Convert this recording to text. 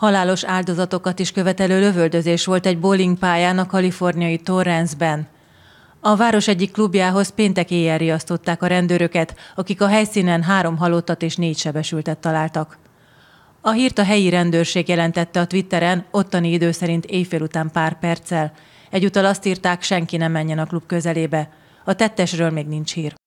Halálos áldozatokat is követelő lövöldözés volt egy bowling pályán a kaliforniai Torrensben. A város egyik klubjához péntek éjjel riasztották a rendőröket, akik a helyszínen három halottat és négy sebesültet találtak. A hírt a helyi rendőrség jelentette a Twitteren, ottani idő szerint éjfél után pár perccel. Egyúttal azt írták, senki nem menjen a klub közelébe. A tettesről még nincs hír.